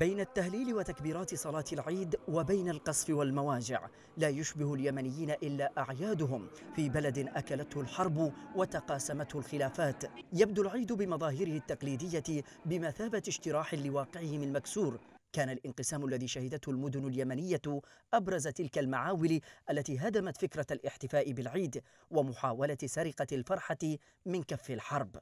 بين التهليل وتكبيرات صلاة العيد وبين القصف والمواجع لا يشبه اليمنيين إلا أعيادهم في بلد أكلته الحرب وتقاسمته الخلافات يبدو العيد بمظاهره التقليدية بمثابة اجتراح لواقعهم المكسور كان الانقسام الذي شهدته المدن اليمنية أبرز تلك المعاول التي هدمت فكرة الاحتفاء بالعيد ومحاولة سرقة الفرحة من كف الحرب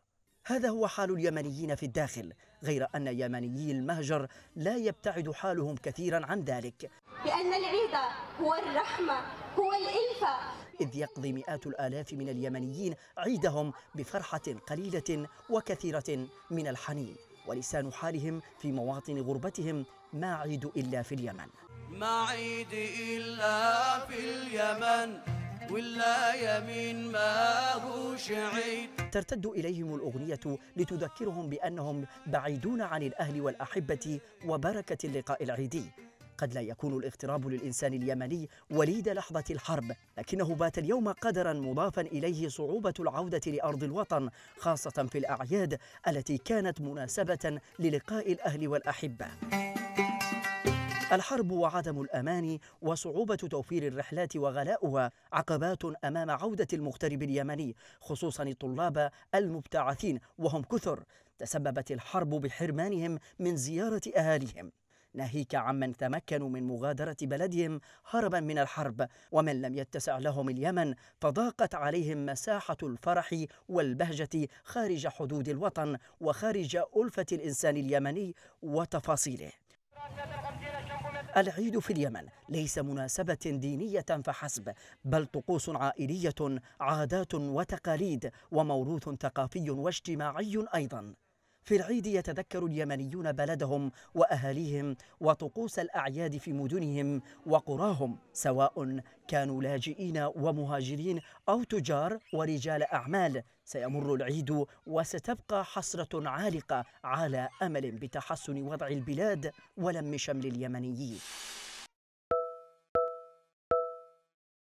هذا هو حال اليمنيين في الداخل غير أن يمنيي المهجر لا يبتعد حالهم كثيرا عن ذلك لأن العيد هو الرحمة هو الإلفة إذ يقضي مئات الآلاف من اليمنيين عيدهم بفرحة قليلة وكثيرة من الحنين ولسان حالهم في مواطن غربتهم ما عيد إلا في اليمن ما عيد إلا في اليمن ولا يمين ما هو عيد ترتد إليهم الأغنية لتذكرهم بأنهم بعيدون عن الأهل والأحبة وبركة اللقاء العيدي قد لا يكون الاغتراب للإنسان اليمني وليد لحظة الحرب لكنه بات اليوم قدرا مضافا إليه صعوبة العودة لأرض الوطن خاصة في الأعياد التي كانت مناسبة للقاء الأهل والأحبة الحرب وعدم الامان وصعوبه توفير الرحلات وغلاؤها عقبات امام عوده المغترب اليمني خصوصا الطلاب المبتعثين وهم كثر تسببت الحرب بحرمانهم من زياره اهاليهم ناهيك عمن تمكنوا من مغادرة بلدهم هربا من الحرب ومن لم يتسع لهم اليمن فضاقت عليهم مساحة الفرح والبهجة خارج حدود الوطن وخارج ألفة الإنسان اليمني وتفاصيله العيد في اليمن ليس مناسبة دينية فحسب بل طقوس عائلية عادات وتقاليد وموروث ثقافي واجتماعي أيضاً في العيد يتذكر اليمنيون بلدهم واهاليهم وطقوس الاعياد في مدنهم وقراهم سواء كانوا لاجئين ومهاجرين او تجار ورجال اعمال سيمر العيد وستبقى حسره عالقه على امل بتحسن وضع البلاد ولم شمل اليمنيين